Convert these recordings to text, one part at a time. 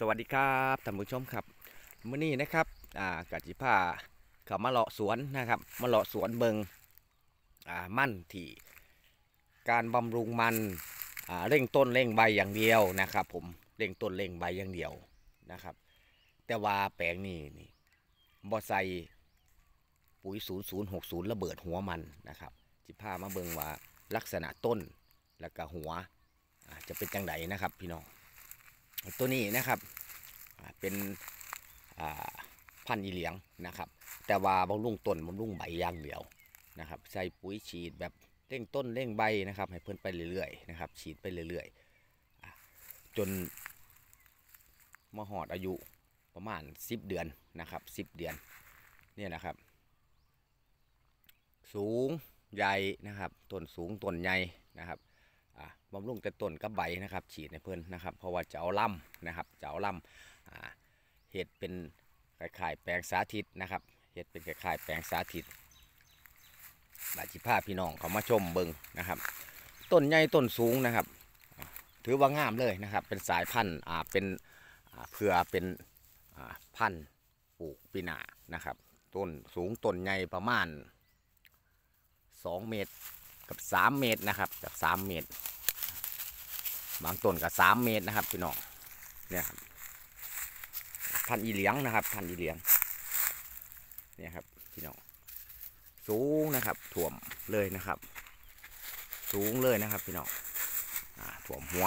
สวัสดีครับท่านผู้ชมครับ เมื่อนี้นะครับอ่ากาจิผ้าขามาเลาะสวนนะครับมาเลาะสวนเบิงอ่ามั่นที่การบำรุงมันอ่าเร่งต้น เร่งใบอย่างเดียวนะครับผมเร่งต้นเร่งใบอย่างเดียวนะครับแต่ว่าแปลงนี้นี่บอใส่ปุ๋ย0นย์ระเบิดหัวมันนะครับจิภามาเบิงว่าลักษณะต้นและกระหัวจะเป็นจังไดนะครับพี่น้องตัวนี้นะครับเป็นพันธุ์อีเหลียงนะครับ แต่ว่าบำรุงต้น บำรุงใบอย่างเดียวนะครับ ใส่ปุ๋ยฉีดแบบเร่งต้นเร่งใบนะครับ ให้เพิ่นไปเรื่อยๆนะครับฉีดไปเรื่อยๆ จนมหอดอายุประมาณ 10 เดือนนะครับ 10 เดือนเนี่ยนะครับ สูงใหญ่นะครับต้นสูง ต้นใหญ่นะครับบำรุงแต่ต้นกับใบนะครับ ฉีดในเพื่อนนะครับเพราะว่าจะเอาล่ำนะครับจะเอาล่ำเห็ดเป็นไข่ายแปลงสาธิตนะครับเห็ดเป็นไข่ายแปลงสาธิตบาจิภาพพี่น้องเขามาชมเบิงนะครับ ต้นใหญ่ต้นสูงนะครับ ถือว่างามเลยนะครับ เป็นสายพันธุ์เป็นเพื่อเป็นพันธุ์ปลูกปีนานะครับ ต้นสูงต้นใหญ่ประมาณ 2 เมตรกับสามเมตรนะครับ กับสามเมตรบางต้นกับสามเมตรนะครับพี่น้องเนี่ยครับพันอีเหลียงนะครับพันอีเหลียงเนี่ยครับพี่น้องสูงนะครับถ่วมเลยนะครับ สูงเลยนะครับพี่น้องถ่วมหัว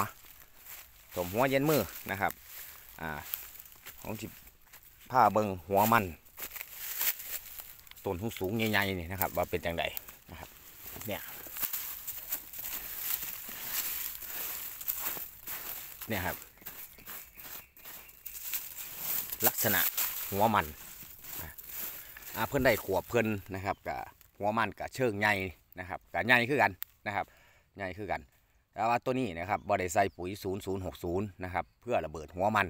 ถ่วมหัวเย็นมือนะครับอ่าของจิผ้าเบิงหัวมันต้นสูงใหญ่ๆนี่นะครับ ว่าเป็นจังไดนะครับ เนี่ยนี่ยครับลักษณะหัวมัน เพื่อนได้ขวบเพื่อนนะครับกับหัวมันกับเชิงใหญ่นะครับกับใหญ่คือกันนะครับใหญ่คือกันแล้ว่าตัวนี้นะครับบอดี้ไซปุ๋ย0060นะครับเพื่อระเบิดหัวมัน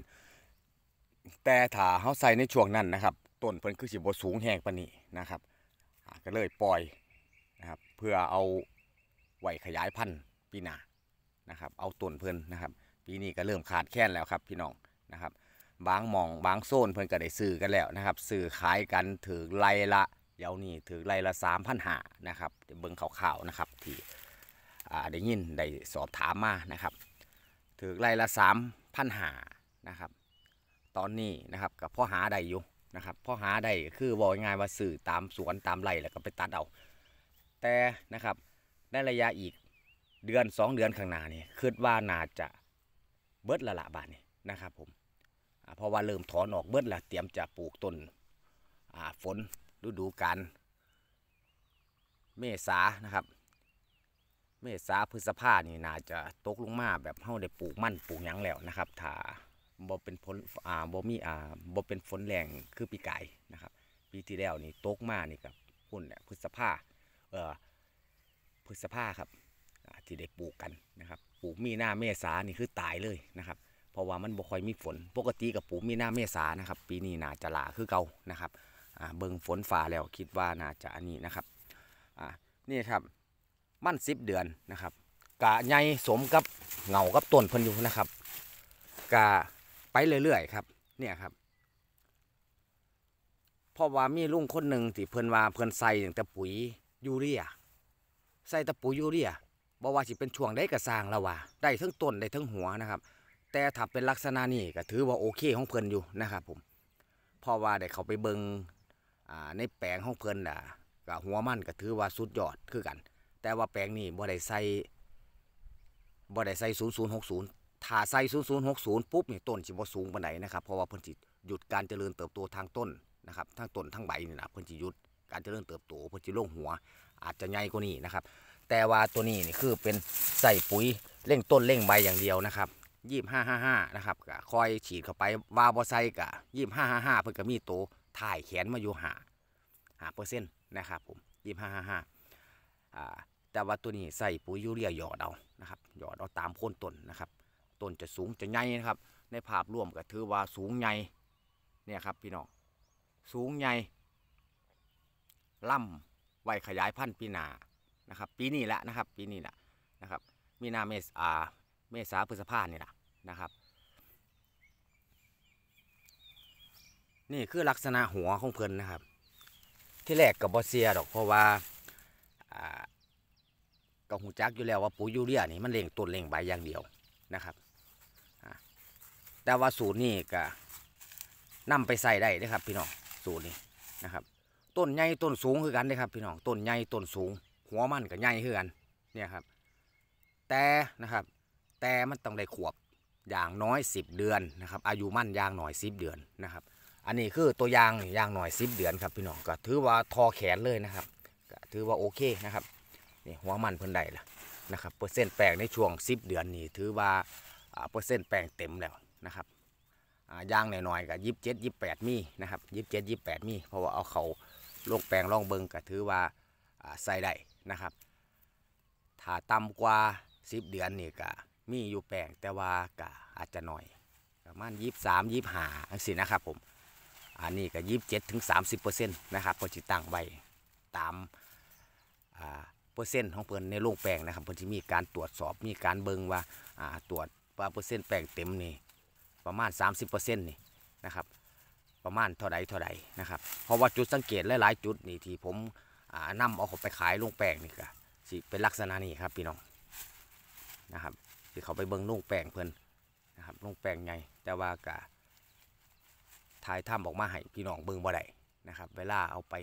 แต่ถ้าเขาใส่ในช่วงนั้นนะครับต้นเพิ่นคือสิบสูงแหงปนี้นะครับ ก็เลยปล่อยนะครับเพื่อเอาไหวขยายพันธุ์ปีหน้านะครับ เอาต้นเพิ่นนะครับปีนี้ก็เริ่มขาดแคลนแล้วครับพี่น้องนะครับบางหมองบางโซนเพิ่นก็ได้ซื้อกันแล้วนะครับซื้อขายกันถือไรละเดี๋ยวนี้ถือไรละสามพันหานะครับเบิ้งข่าวๆนะครับที่ได้ยินได้สอบถามมานะครับถือไรละสามพันหานะครับตอนนี้นะครับกับพ่อหาได้อยู่นะครับพ่อหาได้คือบอกง่ายว่าสื้อตามสวนตามไร่แล้วก็ไปตัดเอาแต่นะครับในระยะอีกเดือน 2 เดือนข้างหน้านี่คิดว่าน่าจะเบิดละละบาทนี่นะครับผมเพราะว่าเริ่มถอนออกเบิดละเตรียมจะปลูกต้นฝนฤดูกาลเมษานะครับ เมษาพฤษภานี่น่าจะตกลงมา แบบเ้าได้ปลูกมั่นปลูกยังแล้วนะครับ ถ้าบ่เป็นฝนอ่าบ่มีอ่าบ่เป็นฝนแรงคือปีไก่นะครับปีที่แล้วนี่ตกมานี่กับพุ่นเนี่ยพฤษภาเอ่อพฤษภาครับ ที่ได้ปลูกกันนะครับปลูกมีหน้าเมษานี่คือตายเลยนะครับ เพราะว่ามันบ่ค่อยมีฝนปกติกับปลูกมีหน้าเมษานะครับ ปีนี้น่าจะหลาคือเก่านะครับเบิ่งฝนฝ่าแล้วคิดว่าน่าจะอันนี้นะครับนี่ครับมั่นสิบเดือนนะครับกะใหญ่สมกับเหงากับต้นพันอยู่นะครับกะไปเรื่อยๆครับเนี่ยครับเพราะว่ามีลุงคนหนึ่งที่เพื่อนว่าเพื่อนใส่แต่ปุ๋ยยูเรียใส่แต่ปุ๋ยยูเรียบกว่าสิเป็นช่วงได้กระซางแล้วว่า ได้ทั้งต้นได้ทั้งหัวนะครับ แต่ถ้าเป็นลักษณะนี้ก็ถือว่าโอเคของเพลินอยู่นะครับผมเพราะว่าได้เขาไปเบิงในแปลงของเพลินอ่ะกับหัวมันก็ถือว่าสุดยอดคือกัน แต่ว่าแปลงนี้บ่ได้ใส่บ่ได้ใส่ศูนย์ศูนย์หกศูนย์ถ้าใส่ศูนย์ศูนย์หกศูนย์ปุ๊บนี่ต้นจะบ่สูงไปไหนนะครับเพราะว่าเพิ่นจิหยุดการเจริญเติบโตทางต้นนะครับทั้งต้นทั้งใบนี่นะเพิ่นจิหยุดการเจริญเติบโตเพิ่นจิลงหัว อาจจะใหญ่กว่านี้นะครับแต่ว่าตัวนี้นี่คือเป็นใส่ปุ๋ยเร่งต้นเร่งใบอย่างเดียวนะครับยี่ห้าห้าห้านะครับก็คอยฉีดเข้าไปวาบอไซกะยี่ห้าห้าห้าเพื่อก็มีโตถ่ายแขนมาอยู่หาหาเปอร์เซ็นต์นะครับผมยี่ห้าห้าห้าแต่ว่าตัวนี้ใส่ปุ๋ยยูเรียหยอดเอานะครับหยอดเอาตามโคนต้นนะครับต้นจะสูงจะใหญ่นะครับในภาพรวมก็ถือว่าสูงใหญ่เนี่ยครับพี่น้องสูงใหญ่ล่ำไว้ขยายพันธุ์ปีนาะครับปีนี้แหละนะครับปีนี้แหละนะครับมีนาเมษาเมษาพฤษภาเนี่ยแหละนะครับ นี่คือลักษณะหัวของเพลินนะครับที่แรกกับบอเซียดอกเพราะว่าก็หูจักอยู่แล้วว่าปูยยูเรียนี่มันเล่งต้นเล่งใบอย่างเดียวนะครับแต่ว่าสูตรนี่ก็นำไปใส่ได้นะครับพี่น้องสูตรนี้นะครับต้นใหญ่ต้นสูงคือกันนะครับพี่น้องต้นใหญ่ต้นสูงหัวมันกับใหญ่เฮือนเนี่ยครับแต่นะครับแต่มันต้องได้ขวบอย่างน้อย 10 เดือนนะครับอายุมันอย่างหน่อย10เดือนนะครับอันนี้คือตัวยางอย่างหน่อย10เดือนครับพี่น้องก็ถือว่าทอแขนเลยนะครับก็ถือว่าโอเคนะครับนี่หัวมันเพิ่นได้ละนะครับเปอร์เซ็นต์แปลงในช่วง 10 เดือนนี่ถือว่าเปอร์เซ็นต์แปลงเต็มแล้วนะครับย่างหน่อยๆกับยี่สิบเจ็ดยี่สิบแปดมีนะครับยี่สิบเจ็ดยี่สิบแปดมี เพราะว่าเอาเขาลงแปลงล่องเบิงก็ถือว่าใส่ได้นะครับถ้าต่ำกว่า 10เดือนนี่ก็มีอยู่แปลงแต่ว่าก็อาจจะหน่อย ประมาณยี่สามยี่ห้าอังสินะครับผม อันนี้ก็ยี่สิบเจ็ดถึงสามสิบเปอร์เซ็นต์นะครับพอจิตั้งไว้ตามเปอร์เซ็นต์ของเพื่นในโรงแปลงนะครับเพิ่นจะมีการตรวจสอบมีการเบิ้งว่าตรวจว่าเปอร์เซ็นต์แปลงเต็มนี่ประมาณสสามิบเเปอร์ต์นี่นะครับประมาณเท่าใดเท่าใดนะครับเพราะว่าจุดสังเกตหลายๆจุดนี่ที่ผมนำเอาขาไปขายลุงแปลงนี่ก็สิเป็นลักษณะนี้ครับพี่น้องนะครับที่เขาไปเบิ้งลุงแปลงเพิ่นนะครับลุงแปลงไงแต่ว่ากะถ่ายถ้ำออกมาให้พี่น้องเบิ้งบ่ได้นะครับเวลาเอาไป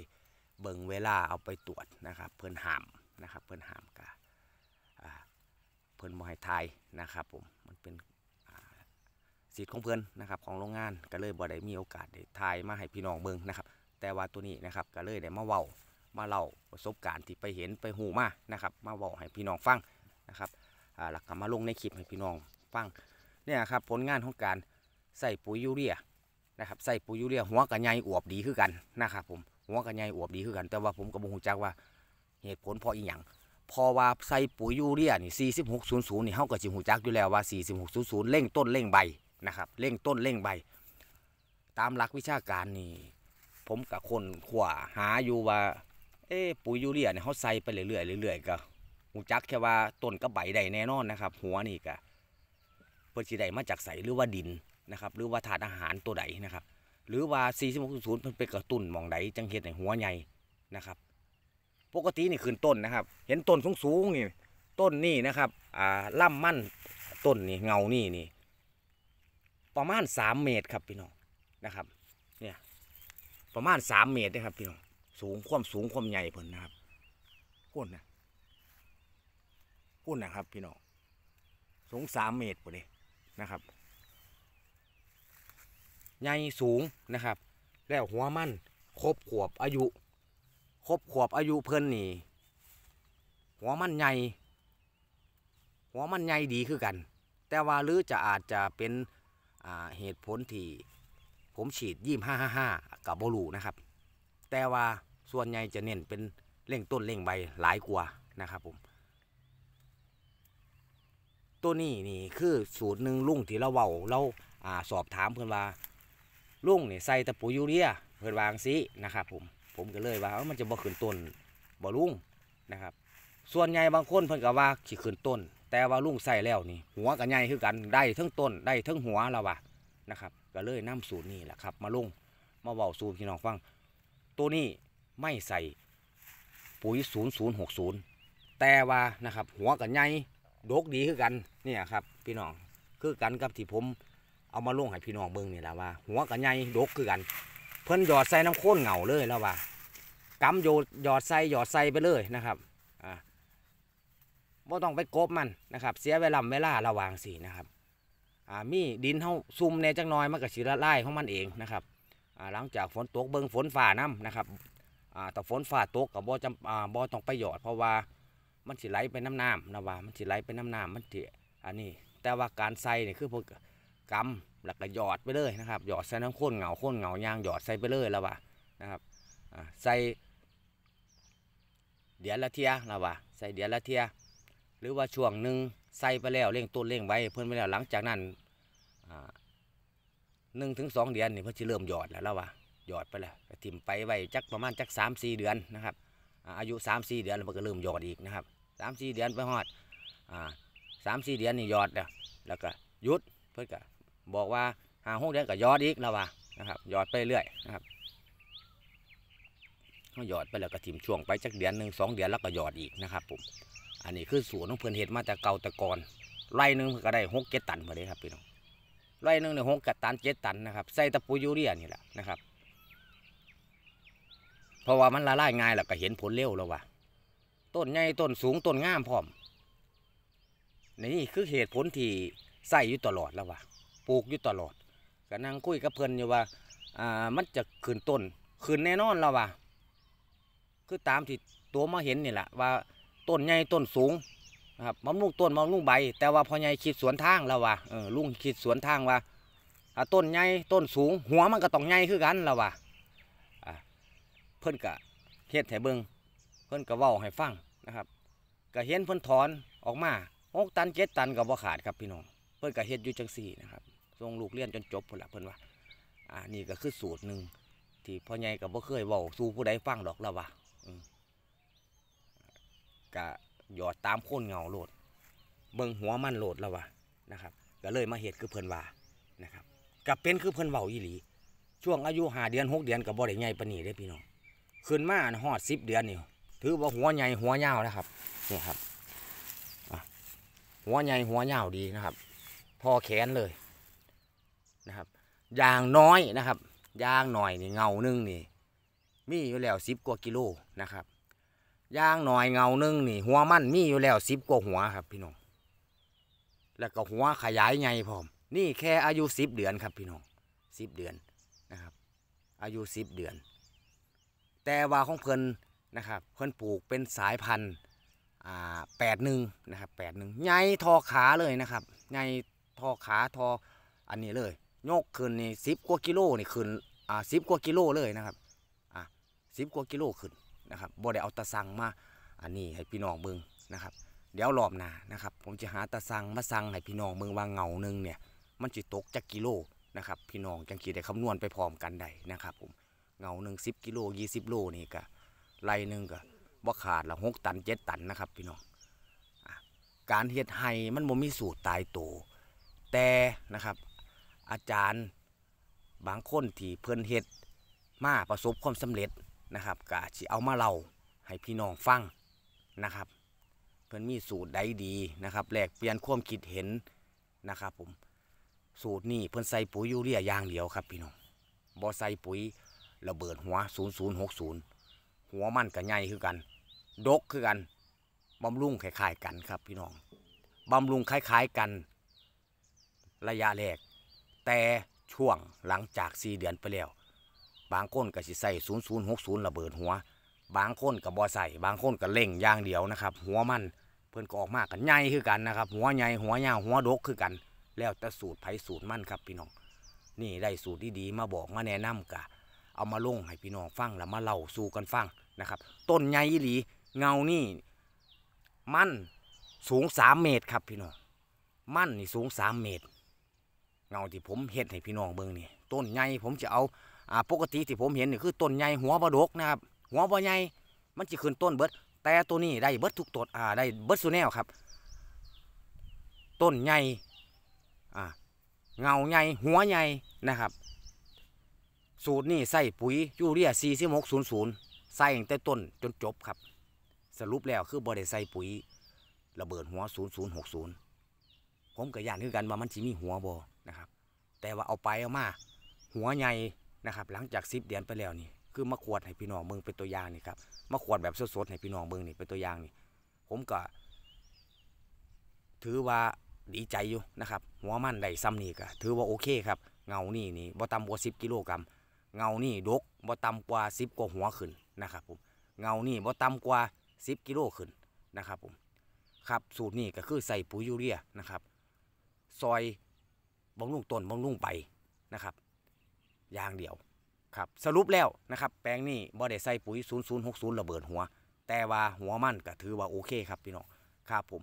เบิ้งเวลาเอาไปตรวจนะครับเพิ่นห้ามนะครับเพิ่นห้ามกะเพิ่นบ่ให้ถ่ายนะครับผมมันเป็นสิทธิ์ของเพื่อนนะครับของโรงงานก็เลยบ่ได้มีโอกาสได้ถ่ายมาให้พี่น้องเบิ่งนะครับแต่ว่าตัวนี้นะครับก็เลยได้มาเว้ามาเล่าประสบการณ์ที่ไปเห็นไปหูมานะครับมาบอกให้พี่น้องฟังนะครับหลักกามาลงในคลิปให้พี่น้องฟังเนี่ยครับผลงานของการใส่ปุ๋ยยูเรียนะครับใส่ปุ๋ยยูเรียหัวกระไงอวบดีขึ้นกันนะครับผมหัวกระไงอวบดีขึ้นกัน แต่ว่าผมก็บ่งจักว่าเหตุผลเพราะอีหยังพอว่าใส่ปุ๋ยยูเรียนี่ 4600 นี่เขาก็จิหูจักอยู่แล้วว่า 4600 เร่งต้นเร่งใบนะครับเร่งต้นเร่งใบ ตามหลักวิชาการนี่ผมกับคนขวาหาอยู่ว่าเอ้ปุ๋ยยูเรียเนี่ยเขาใส่ไปเรื่อยๆเรื่อยๆก็หูจักแค่ว่าต้นกระใบใดแน่นอนนะครับหัวนี่ก็เปิดอสีใดมาจากใสหรือว่าดินนะครับ หรือว่าถาดอาหารตัวใดนะครับ หรือว่า 4 6 0 0มันไปกระตุ้นมองใดจังเห็ดในหัวใหญ่นะครับ ปกตินี่ขึ้นต้นนะครับ เห็นต้นสูงๆนี่ต้นนี่นะครับอ่าล่ำมั่นต้นนี่เงานี่นี่ประมาณ 3 เมตรครับพี่น้องนะครับเนี่ยประมาณ 3 เมตรนะครับพี่น้องสูงความสูงความใหญ่เพิ่นนะครับพุ่นนะพุ่นนะครับพี่น้องสูงสามเมตรปุ่นเลยนะครับใหญ่สูงนะครับ แล้วหัวมันครบขวบอายุครบขวบอายุเพิ่นนี่หัวมันใหญ่หัวมันใหญ่ดีคือกัน แต่ว่าหรือจะอาจจะเป็นเหตุผลที่ ผมฉีดยี่ห้าห้าห้ากับบลูนะครับ แต่ว่าส่วนใหญ่จะเน้นเป็นเร่งต้นเร่งใบหลายกว่านะครับผม ตัวนี้นี่คือสูตรหนึ่งลุงที่เราเวาเราอ่าสอบถามเพื่อนว่าลุงเนี่ยใส่ตะปูยูเรียเพื่อนวางซีนะครับผมผมก็เลยว่ามันจะบ่ขึ้นต้นบ่ลุงนะครับ ส่วนใหญ่บางคนเพื่อนก็ว่าขีขึ้นต้น แต่ว่าลุงใส่แล้วนี่ หัวกับใหญ่คือกันได้ทั้งต้นได้ทั้งหัวเราว่ะนะครับ ก็เลยนำสูตรนี้แหละครับ มาลุงมาเวาสูตรพี่น้องฟังตัวนี้ไม่ใส่ปุ๋ย 0060 แต่ว่านะครับหัวกับไงญดกดีคือกันเนี่ยครับ พี่น้องคือกันกับที่ผมเอามาลงให้พี่น้องเบิ้งนี่แหละว่า หัวกับไงญดกคือกันเพิ่นหยอดใส่น้ำข้นเหงาเลยแล้วว่ากำโยหยอดใส่หยอดใส่ไปเลยนะครับอ่าบ่ต้องไปกบมันนะครับ เสียเวลาเวลาระวางสินะครับอ่ามีดินเฮาซุ่มในจังน้อยมันก็สิละลายของมันเองนะครับหลังจากฝนตกเบิงฝนฝ่าน้ำนะครับแต่ฝนฝ่าตกกับบ่จำบ่ต้องไปหยอดเพราะว่ามันสิไหลไปน้ำน้ำนะว่ามันสิไหลไปน้ำน้ำมันสิอันนี้ แต่ว่าการใส่นี่คือพวกกำหลักก็หยอดไปเลยนะครับหยอดใส่น้ำข้นเหงาข้นเหงายางหยอดใส่ไปเลยแล้วว่านะครับใส่เดียละเทียนะว่าใส่เดียละเทียหรือว่าช่วงหนึ่งใส่ไปแล้วเร่งต้นเร่งไว้ เพิ่นไปแล้วหลังจากนั้นหนึ่งถึงสองเดือนนี่เพิ่นจะเริ่มหยอดแล้วแล้วว่าหยอดไปแล้วถิ่มไปไว้จักประมาณจักสามสี่เดือนนะครับ อายุสามสี่เดือนมันก็เริ่มหยอดอีกนะครับสามสี่เดือนไปหอดสามสี่เดือนนี่หยอดแล้วแล้วก็ยุดเพื่อนก็บอกว่าหาหกเดือนก็ยอดอีกแล้วว่านะครับหยอดไปเรื่อยนะครับเขาหยอดไปแล้วก็ถิ่มช่วงไปจักเดือนหนึ่งสองเดือนแล้วก็หยอดอีกนะครับผมอันนี้คือสวนของเพื่อนเห็ดมาแต่เก่าแต่ก่อนไร่หนึ่งก็ได้หกเจ็ดตันมาเลยครับพี่น้องไร่หนึ่งี่ยหกกตันเจ็ดตันนะครับ ใส่ตะปูยูเรียนี่แหละนะครับราะว่ามันละลายง่าย แล้วก็เห็นผลเร็วแล้ววะต้นใหญ่ต้นสูงต้นงามพร้อมนี่คือเหตุผลที่ใส่อยู่ตลอดแล้ววะปลูกอยู่ตลอดก็นั่งคุยกับเพิ่นอยู่ว่าอ่ามันจะขึ้นต้นขึ้นแน่นอนแล้ววะคือตามที่ตัวมาเห็นนี่แหละว่า ต้นใหญ่ต้นสูงครับมะม่วงต้นมะม่วงใบ แต่ว่าพอใหญ่คิดสวนทางแล้ววะเออลุงคิดสวนทางว่าต้นใหญ่ต้นสูง หัวมันก็ต้องใหญ่คือกันแล้ววะพิ่นกะเฮ็ดให้เบิงเพิ่นกะเว้าให้ฟังนะครับกะเห็นเพิ่นถอนออกมาหกตันเจ็ดตันกับว่าขาดครับพี่น้อง เพิ่นกะเฮ็ดอยู่จังสี่นะครับส่งลูกเลี้ยนจนจบพุ่นละเพิ่นว่าอ่านี่ก็คือสูตรหนึ่งที่พ่อใหญ่กับบ่เคยเว้าสู่ผู้ใดฟังดอกแล้วว่ะกะหยอดตามโค่นเงาโหลด เบิ่งหัวมันโหลดแล้วว่ะนะครับ ก็เลยมาเหตุคือเพิ่นว่านะครับกับเป็นคือเพิ่นเว้าอีหลีช่วงอายุหาเดือนหกเดือนกับบ่ได้ใหญ่ปานนี้เด้พี่น้องขึ้นมาหอดสิบเดือนนี่ถือว่าหัวใหญ่หัวยาวนะครับนี่ครับหัวใหญ่หัวยาวดีนะครับพอแขนเลยนะครับยางน้อยนะครับ ยางหน่อยนี่เงาหนึ่งนี่มีอยู่แล้วสิบกว่ากิโลนะครับยางหน่อยเงาหนึ่งนี่หัวมันมีอยู่แล้วสิบกว่าหัวครับพี่น้องแล้วก็หัวขยายใหญ่พร้อม นี่แค่อายุสิบเดือนครับพี่น้องสิบเดือนนะครับอายุสิบเดือนแต่ว่าของเพิ่นนะครับเพิ่นปลูกเป็นสายพันธุ์อ่าแปดหนึ่งนะครับแปดหนึ่งใหญ่ทอขาเลยนะครับใหญ่ทอขาทออันนี้เลยยกขึ้นนี่สิบกว่ากิโลนี่ขึ้นอ่าสิบกว่ากิโลเลยนะครับอ่าสิบกว่ากิโลขึ้นนะครับบ่ได้เอาตะสังมาอันนี้ให้พี่น้องเบิ่งนะครับเดี๋ยวรอบหน้านะครับผมจะหาตะสังมาสังให้พี่น้องเบิ่งว่าเงาหนึ่งเนี่ยมันจะตกจากกิโลนะครับพี่น้องจังกีได้คำนวณไปพร้อมกันได้นะครับผมเงาหนึ่งสิบกิโลยี่สิบโลนี่กะไรหนึ่งกะบ่าขาดละหกตันเจ็ดตันนะครับพี่น้องการเฮ็ดไห้มันบ่มีสูตรตายตัวแต่นะครับอาจารย์บางคนที่ เพิ่นเฮ็ดมาประสบความสำเร็จนะครับกะจะเอามาเล่าให้พี่น้องฟังนะครับ เพิ่นมีสูตรใดดีนะครับ แลกเปลี่ยนความคิดเห็นนะครับผมสูตรนี้เพิ่นใส่ปุ๋ยยูเรียอย่างเดียวครับ พี่น้องบ่ใส่ปุ๋ยระเบิดหัว0060 หัวมันกับไงคือกัน ดกคือกัน บำรุงคล้ายๆกันครับ พี่น้องบำรุงคล้ายๆกัน ระยะแรก แต่ช่วงหลังจากสี่เดือนไปแล้ว บางคนก็สิใส่0060ระเบิดหัว บางคนกับบอใส่บางคนกับเล่งยางเดียวนะครับ หัวมันเพื่อนก็ออกมากกันไงคือกันนะครับ หัวไงหัวยาวหัวดกคือกัน แล้วแต่สูตรไผสูตรมันครับพี่น้อง นี่ได้สูตรดีๆมาบอกมาแนะนำกนเอามาลงให้พี่น้องฟังแล้วมาเล่าสู่กันฟังนะครับ ต้นใหญ่หลีเงานี่ มั่นสูงสามเมตรครับ พี่น้องมั่นนี่สูงสามเมตรเงาที่ผมเห็นให้พี่น้องเบิ่งนี่ ต้นใหญ่ผมจะเอาอ่าปกติที่ผมเห็นนี่คือ ต้นใหญ่หัวบดกนะครับ หัวบดใหญ่มันจะขึ้นต้นเบิดแต่ตัวนี้ได้เบิดทุกต้นอ่า ได้เบิดสุแนวครับ ต้นใหญ่อ่าเงาใหญ่หัวใหญ่นะครับสูตรนี่ใส่ปุ๋ยยูเรียสสี่ิบกศศูนย์ูนย์ใส่ตั้งแต่ต้นจนจบครับ สรุปแล้วคือบ่ิษัใส่ปุ๋ยระเบิดหัวศศศููนนยย์์หกูนย์ผมกับยาานคือกันว่ามันชิมีหัวบ่นะครับแต่ว่าเอาไปเอามาหัวใหญ่นะครับหลังจากซิปเดือนไปแล้วนี่คือมาขวดให้พี่น้องเบิองเป็นตัวอย่างนี่ครับมาขวดแบบสดๆให้พี่น้องเบิองนี่เป็นตัวอย่างนี่ผมก็ถือว่าดีใจอยู่นะครับหัวมันได้ซ้ำนี่ก็ถือว่าโอเคครับเงานี่นี่บ่ต่ำกว่าิบกิโลกรัมเงานี่ดกบ่ต่ำกว่า 10 กว่าหัวขึ้นนะครับผมเงานี่บ่ต่ำกว่า 10 กิโลขึ้นนะครับผมครับสูตรนี้ก็คือใส่ปุ๋ยยูเรียนะครับ ซอยบำรุงต้นบำรุงไปนะครับ อย่างเดียวครับสรุปแล้วนะครับแปลงนี้บ่ได้ใส่ปุ๋ย0060ระเบิดหัว แต่ว่าหัวมันก็ถือว่าโอเคครับพี่น้องครับผม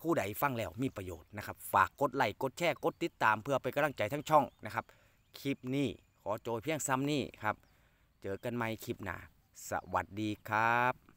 ผู้ใดฟังแล้วมีประโยชน์นะครับ ฝากกดไลค์กดแชร์กดติดตามเพื่อเป็นกำลังใจทั้งช่องนะครับ คลิปนี้ขอโจยเพียงซ้ำนี่ครับ เจอกันใหม่คลิปหน้า สวัสดีครับ